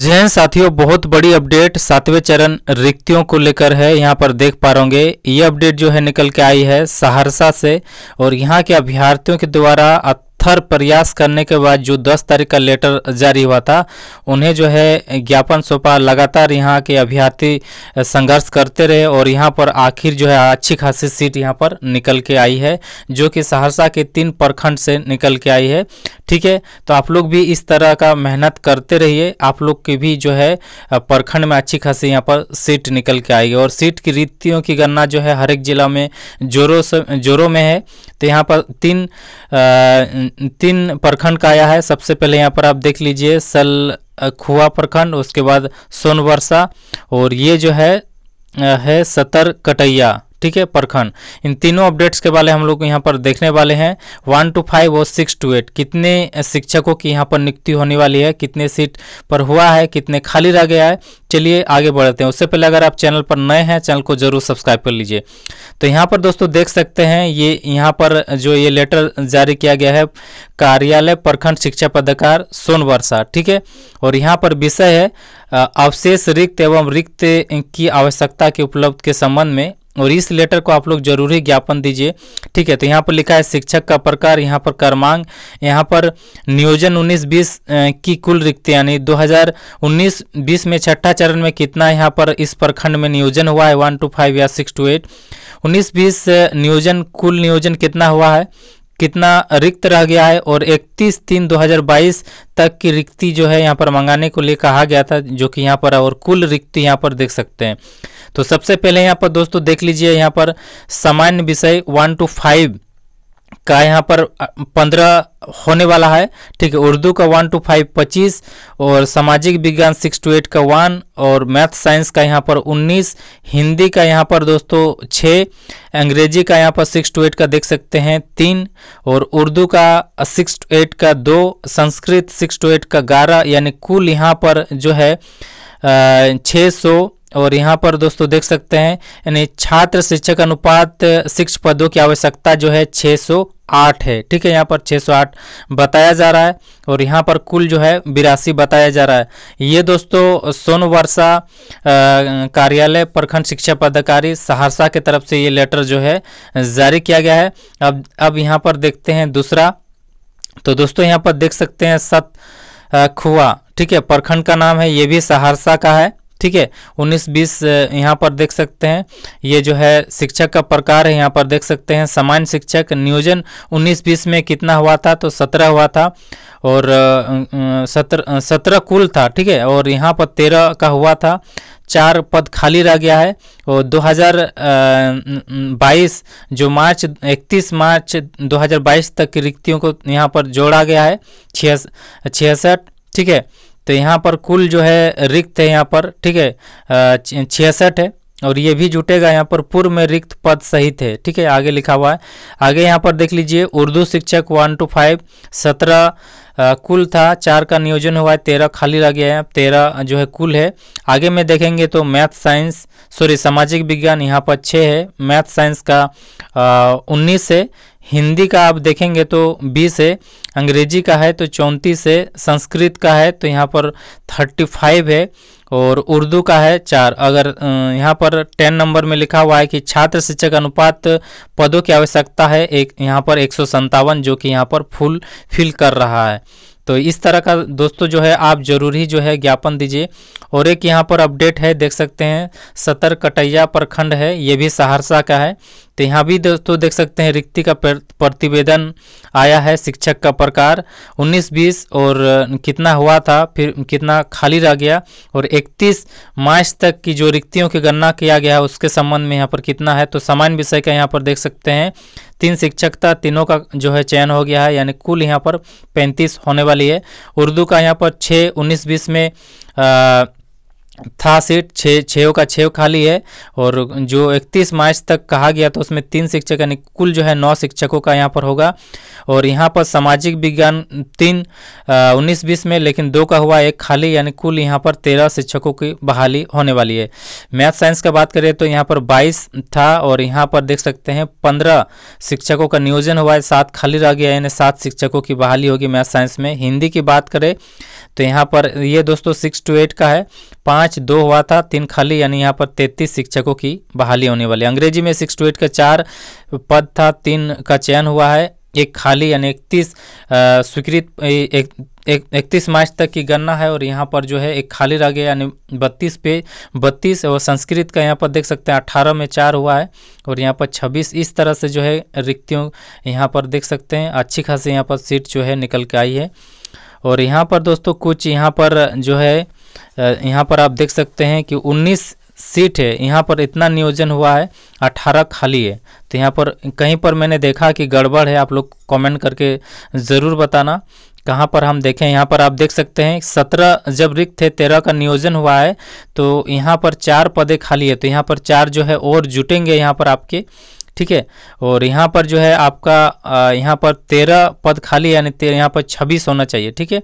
जी साथियों बहुत बड़ी अपडेट सातवें चरण रिक्तियों को लेकर है यहाँ पर देख पा रहे ये अपडेट जो है निकल के आई है सहरसा से और यहाँ के अभ्यर्थियों के द्वारा थर प्रयास करने के बाद जो 10 तारीख का लेटर जारी हुआ था उन्हें जो है ज्ञापन सौंपा लगातार यहाँ के अभ्यर्थी संघर्ष करते रहे और यहाँ पर आखिर जो है अच्छी खासी सीट यहाँ पर निकल के आई है जो कि सहरसा के तीन प्रखंड से निकल के आई है ठीक है तो आप लोग भी इस तरह का मेहनत करते रहिए आप लोग की भी जो है प्रखंड में अच्छी खासी यहाँ पर सीट निकल के आएगी और सीट की रीतियों की गणना जो है हर एक जिला में जोरों से जोरों में है तो यहाँ पर तीन तीन प्रखंड का आया है सबसे पहले यहाँ पर आप देख लीजिए सल खुआ प्रखंड उसके बाद सोनवर्षा और ये जो है है सतर कटैया ठीक है परखन इन तीनों अपडेट्स के बारे में हम लोग यहाँ पर देखने वाले हैं वन टू फाइव और सिक्स टू एट कितने शिक्षकों की यहाँ पर नियुक्ति होने वाली है कितने सीट पर हुआ है कितने खाली रह गया है चलिए आगे बढ़ते हैं उससे पहले अगर आप चैनल पर नए हैं चैनल को जरूर सब्सक्राइब कर लीजिए तो यहाँ पर दोस्तों देख सकते हैं ये यहाँ पर जो ये लेटर जारी किया गया है कार्यालय प्रखंड शिक्षा सोन सोनवर्षा ठीक है और यहाँ पर विषय है अवशेष रिक्त एवं रिक्त की आवश्यकता के उपलब्ध के संबंध में और इस लेटर को आप लोग जरूरी ज्ञापन दीजिए ठीक है तो यहाँ पर लिखा है शिक्षक का प्रकार यहाँ पर कर्मांग यहाँ पर नियोजन 19-20 की कुल रिक्त यानी 2019-20 में छठा चरण में कितना यहाँ पर इस प्रखंड में नियोजन हुआ है वन टू फाइव या सिक्स टू एट उन्नीस बीस नियोजन कुल नियोजन कितना हुआ है कितना रिक्त रह गया है और 31 तीन 2022 तक की रिक्ति जो है यहाँ पर मंगाने को लिए कहा गया था जो कि यहाँ पर और कुल रिक्ति यहाँ पर देख सकते हैं तो सबसे पहले यहाँ पर दोस्तों देख लीजिए यहाँ पर सामान्य विषय वन टू फाइव का यहाँ पर पंद्रह होने वाला है ठीक है उर्दू का वन टू फाइव पच्चीस और सामाजिक विज्ञान सिक्स टू एट का वन और मैथ साइंस का यहाँ पर उन्नीस हिंदी का यहाँ पर दोस्तों छः अंग्रेजी का यहाँ पर सिक्स टू एट का देख सकते हैं तीन और उर्दू का सिक्स टू एट का दो संस्कृत सिक्स टू एट का ग्यारह यानी कुल यहाँ पर जो है छः सौ और यहाँ पर दोस्तों देख सकते हैं यानी छात्र शिक्षक अनुपात शिक्षक पदों की आवश्यकता जो है 608 है ठीक है यहाँ पर 608 बताया जा रहा है और यहाँ पर कुल जो है बिरासी बताया जा रहा है ये दोस्तों सोन वर्षा कार्यालय प्रखंड शिक्षा पदाधिकारी सहरसा के तरफ से ये लेटर जो है जारी किया गया है अब अब यहाँ पर देखते हैं दूसरा तो दोस्तों यहाँ पर देख सकते हैं सत खुआ ठीक है प्रखंड का नाम है ये भी सहरसा का है ठीक है 19 बीस यहाँ पर देख सकते हैं ये जो है शिक्षक का प्रकार है यहाँ पर देख सकते हैं सामान्य शिक्षक नियोजन 19 बीस में कितना हुआ था तो 17 हुआ था और सत्रह सत्रह कुल था ठीक है और यहाँ पर 13 का हुआ था चार पद खाली रह गया है और 2022 जो मार्च 31 मार्च 2022 तक की रिक्तियों को यहाँ पर जोड़ा गया है छियासठ ठीक है तो यहाँ पर कुल जो है रिक्त है यहाँ पर ठीक है छियासठ है और ये भी जुटेगा यहाँ पर पूर्व में रिक्त पद सहित है ठीक है आगे लिखा हुआ है आगे यहाँ पर देख लीजिए उर्दू शिक्षक वन टू फाइव सत्रह कुल था चार का नियोजन हुआ है तेरह खाली रह गया है तेरह जो है कुल है आगे में देखेंगे तो मैथ साइंस सॉरी सामाजिक विज्ञान यहाँ पर छः है मैथ साइंस का उन्नीस है हिंदी का आप देखेंगे तो बीस है अंग्रेजी का है तो चौंतीस है संस्कृत का है तो यहाँ पर थर्टी फाइव है और उर्दू का है चार अगर यहाँ पर टेन नंबर में लिखा हुआ है कि छात्र शिक्षक अनुपात पदों की आवश्यकता है एक यहाँ पर एक जो कि यहाँ पर फुल फिल कर रहा है तो इस तरह का दोस्तों जो है आप जरूर ही जो है ज्ञापन दीजिए और एक यहाँ पर अपडेट है देख सकते हैं सतर कटैया प्रखंड है ये भी सहरसा का है तो यहाँ भी दोस्तों देख सकते हैं रिक्ति का प्रतिवेदन आया है शिक्षक का प्रकार 19-20 और कितना हुआ था फिर कितना खाली रह गया और 31 मार्च तक की जो रिक्तियों की गणना किया गया है उसके संबंध में यहाँ पर कितना है तो सामान्य विषय का यहाँ पर देख सकते हैं तीन शिक्षक था तीनों का जो है चयन हो गया है यानी कुल यहाँ पर पैंतीस होने वाली है उर्दू का यहाँ पर छः उन्नीस बीस में आ, था सीट छः छः का छः खाली है और जो इकतीस मार्च तक कहा गया तो उसमें तीन शिक्षक यानी कुल जो है नौ शिक्षकों का यहाँ पर होगा और यहाँ पर सामाजिक विज्ञान तीन उन्नीस बीस में लेकिन दो का हुआ एक खाली यानी कुल यहाँ पर तेरह शिक्षकों की बहाली होने वाली है मैथ साइंस का बात करें तो यहाँ पर बाईस था और यहाँ पर देख सकते हैं पंद्रह शिक्षकों का नियोजन हुआ है सात खाली रह गया यानी सात शिक्षकों की बहाली होगी मैथ साइंस में हिंदी की बात करें तो यहाँ पर ये दोस्तों सिक्स टू एट का है पाँच मैच दो हुआ था तीन खाली यानी यहाँ पर तैतीस शिक्षकों की बहाली होने वाली अंग्रेजी में सिक्स टू एट का चार पद था तीन का चयन हुआ है एक खाली यानी इकतीस स्वीकृत एक इकतीस मार्च तक की गणना है और यहाँ पर जो है एक खाली रह गया यानी बत्तीस पे बत्तीस और संस्कृत का यहाँ पर देख सकते हैं अठारह में चार हुआ है और यहाँ पर छब्बीस इस तरह से जो है रिक्तियों यहाँ पर देख सकते हैं अच्छी खासी यहाँ पर सीट जो है निकल के आई है और यहाँ पर दोस्तों कुछ यहाँ पर जो है यहाँ पर आप देख सकते हैं कि 19 सीट है यहाँ पर इतना नियोजन हुआ है 18 खाली है तो यहाँ पर कहीं पर मैंने देखा कि गड़बड़ है आप लोग कमेंट करके ज़रूर बताना कहाँ पर हम देखें यहाँ पर आप देख सकते हैं सत्रह जब रिक्त थे तेरह का नियोजन हुआ है तो यहाँ पर चार पदे खाली है तो यहाँ पर चार जो है और जुटेंगे यहाँ पर आपके ठीक है और यहाँ पर जो है आपका यहाँ पर तेरह पद खाली यानी यहाँ पर छब्बीस होना चाहिए ठीक है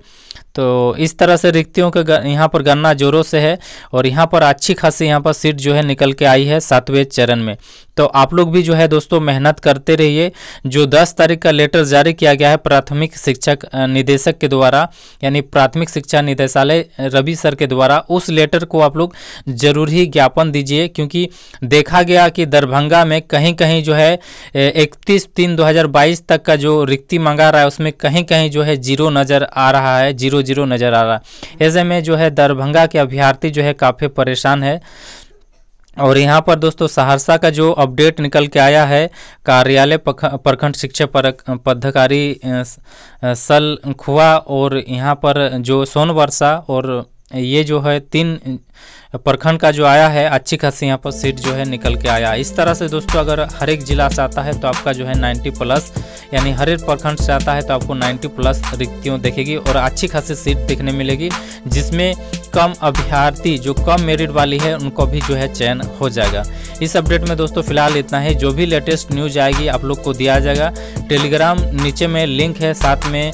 तो इस तरह से रिक्तियों का यहाँ पर गणना जोरों से है और यहाँ पर अच्छी खासी यहाँ पर सीट जो है निकल के आई है सातवें चरण में तो आप लोग भी जो है दोस्तों मेहनत करते रहिए जो 10 तारीख का लेटर जारी किया गया है प्राथमिक शिक्षक निदेशक के द्वारा यानी प्राथमिक शिक्षा निदेशालय रवि सर के द्वारा उस लेटर को आप लोग जरूर ही ज्ञापन दीजिए क्योंकि देखा गया कि दरभंगा में कहीं कहीं जो है इकतीस तीन दो तक का जो रिक्ति मांगा रहा है उसमें कहीं कहीं जो है जीरो नज़र आ रहा है जीरो जीरो नज़र आ रहा है ऐसे में जो है दरभंगा के अभ्यर्थी जो है काफ़ी परेशान है और यहाँ पर दोस्तों सहरसा का जो अपडेट निकल के आया है कार्यालय प्रखंड शिक्षा पदाधिकारी सल खुआ और यहाँ पर जो सोनवर्षा और ये जो है तीन प्रखंड का जो आया है अच्छी खासी यहाँ पर सीट जो है निकल के आया इस तरह से दोस्तों अगर हर एक ज़िला से आता है तो आपका जो है 90 प्लस यानी हर एक प्रखंड से आता है तो आपको 90 प्लस रिक्तियों देखेगी और अच्छी खासी सीट देखने मिलेगी जिसमें कम अभ्यर्थी जो कम मेरिट वाली है उनको भी जो है चयन हो जाएगा इस अपडेट में दोस्तों फिलहाल इतना है जो भी लेटेस्ट न्यूज आएगी आप लोग को दिया जाएगा टेलीग्राम नीचे में लिंक है साथ में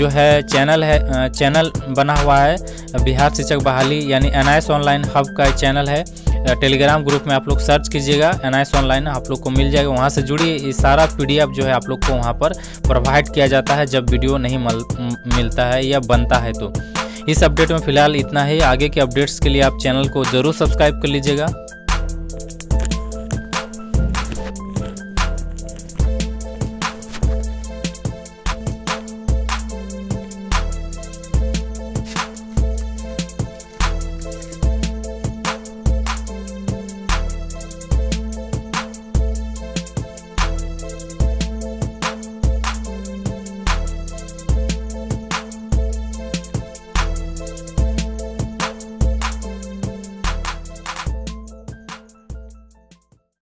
जो है चैनल है चैनल बना हुआ है बिहार शिक्षक बहाली यानी एन ऑनलाइन हब का चैनल है टेलीग्राम ग्रुप में आप लोग सर्च कीजिएगा एन ऑनलाइन आप लोग को मिल जाएगा वहाँ से जुड़ी सारा पी जो है आप लोग को वहाँ पर प्रोवाइड किया जाता है जब वीडियो नहीं मिलता है या बनता है तो इस अपडेट में फिलहाल इतना ही आगे के अपडेट्स के लिए आप चैनल को ज़रूर सब्सक्राइब कर लीजिएगा